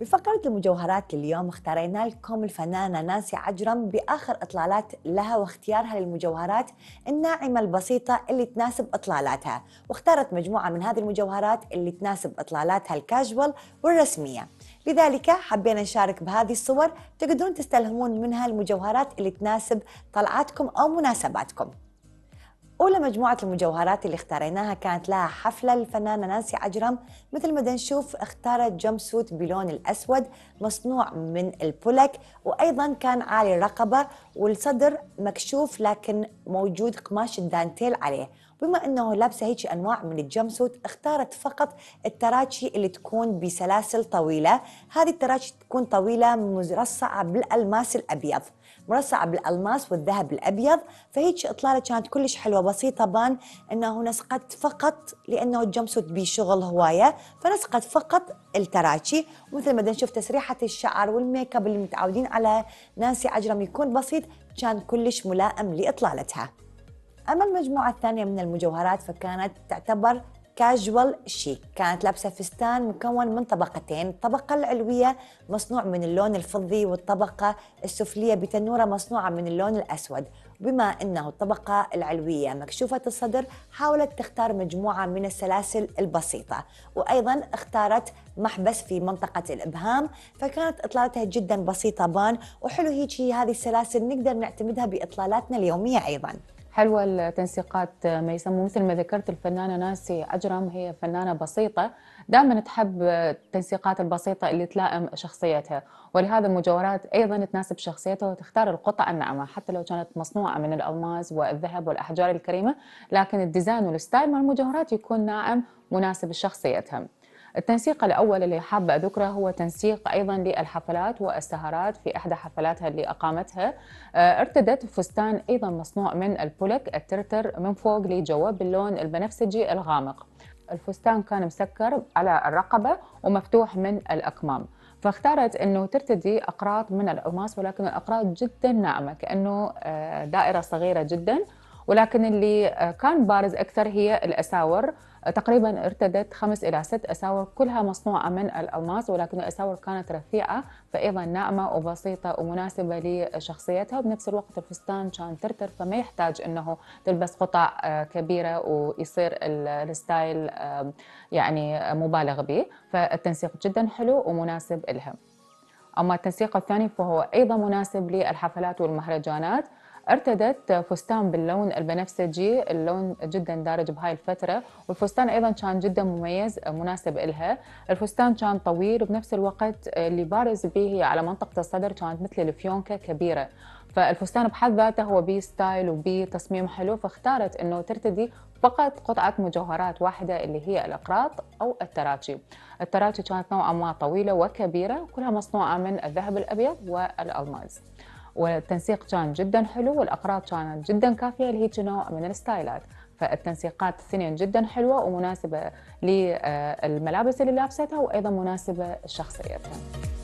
بفقرة المجوهرات لليوم اختارينا لكم الفنانة نانسي عجرم بآخر إطلالات لها واختيارها للمجوهرات الناعمة البسيطة اللي تناسب إطلالاتها واختارت مجموعة من هذه المجوهرات اللي تناسب إطلالاتها الكاجوال والرسمية لذلك حبينا نشارك بهذه الصور تقدرون تستلهمون منها المجوهرات اللي تناسب طلعاتكم أو مناسباتكم أولى مجموعة المجوهرات اللي اختاريناها كانت لها حفلة الفنانة نانسي عجرم مثل ما نشوف اختارت جمب سوت بلون الأسود مصنوع من البولك وأيضا كان عالي الرقبة والصدر مكشوف لكن موجود قماش الدانتيل عليه بما انه لابسه هيك انواع من الجمسوت اختارت فقط التراتشي اللي تكون بسلاسل طويله هذه التراتشي تكون طويله مرصعه بالالماس الابيض مرصعة بالألماس والذهب الأبيض فهيك إطلالة كانت كلش حلوة بسيطة بان أنه نسقت فقط لأنه الجمسوت بي شغل هواية فنسقت فقط التراتشي ومثل ما نشوف تسريحة الشعر والميك اب اللي متعودين على نانسي عجرم يكون بسيط كان كلش ملائم لإطلالتها أما المجموعة الثانية من المجوهرات فكانت تعتبر كاجوال شيك كانت لابسة فستان مكون من طبقتين الطبقة العلوية مصنوع من اللون الفضي والطبقة السفلية بتنورة مصنوعة من اللون الأسود بما أنه الطبقة العلوية مكشوفة الصدر حاولت تختار مجموعة من السلاسل البسيطة وأيضا اختارت محبس في منطقة الإبهام فكانت إطلالتها جدا بسيطة بان وحلو هيك هذه السلاسل نقدر نعتمدها بإطلالاتنا اليومية أيضا حلوة التنسيقات آه، ما يسموه مثل ما ذكرت الفنانة ناسي أجرم هي فنانة بسيطة دائما تحب آه، التنسيقات البسيطة اللي تلائم شخصيتها ولهذا المجوهرات أيضا تناسب شخصيتها وتختار القطع الناعمة حتى لو كانت مصنوعة من الألماس والذهب والأحجار الكريمة لكن الديزاين والستايل مع المجوهرات يكون ناعم مناسب لشخصيتها التنسيق الأول اللي حابة أذكره هو تنسيق أيضا للحفلات والسهرات في إحدى حفلاتها اللي أقامتها آه، ارتدت فستان أيضا مصنوع من البولك الترتر من فوق لجوا باللون البنفسجي الغامق الفستان كان مسكر على الرقبة ومفتوح من الأكمام فاختارت انه ترتدي اقراط من الالماس ولكن الاقراط جدا ناعمه كانه آه، دائره صغيره جدا ولكن اللي كان بارز أكثر هي الأساور تقريبا ارتدت خمس إلى ست أساور كلها مصنوعة من الألماس ولكن الأساور كانت رفيعة فأيضا ناعمة وبسيطة ومناسبة لشخصيتها وبنفس الوقت الفستان كان ترتر فما يحتاج أنه تلبس قطع آه، كبيرة ويصير الستايل يعني مبالغ به فالتنسيق جدا حلو ومناسب لها أما التنسيق الثاني فهو أيضا مناسب للحفلات والمهرجانات ارتدت فستان باللون البنفسجي اللون جدا دارج بهاي الفترة والفستان أيضا كان جدا مميز مناسب إلها الفستان كان طويل وبنفس الوقت اللي بارز به هي على منطقة الصدر كانت مثل الفيونكة كبيرة فالفستان بحد ذاته هو بي ستايل وبي تصميم حلو فاختارت انه ترتدي فقط قطعة مجوهرات واحدة اللي هي الأقراط أو التراتشي التراتشي كانت نوعا ما طويلة وكبيرة كلها مصنوعة من الذهب الأبيض والألماس والتنسيق كان جدا حلو والاقراط كانت جدا كافيه لهيك نوع من الستايلات فالتنسيقات الاثنين جدا حلوه ومناسبه للملابس اللي لابستها وايضا مناسبه لشخصيتها.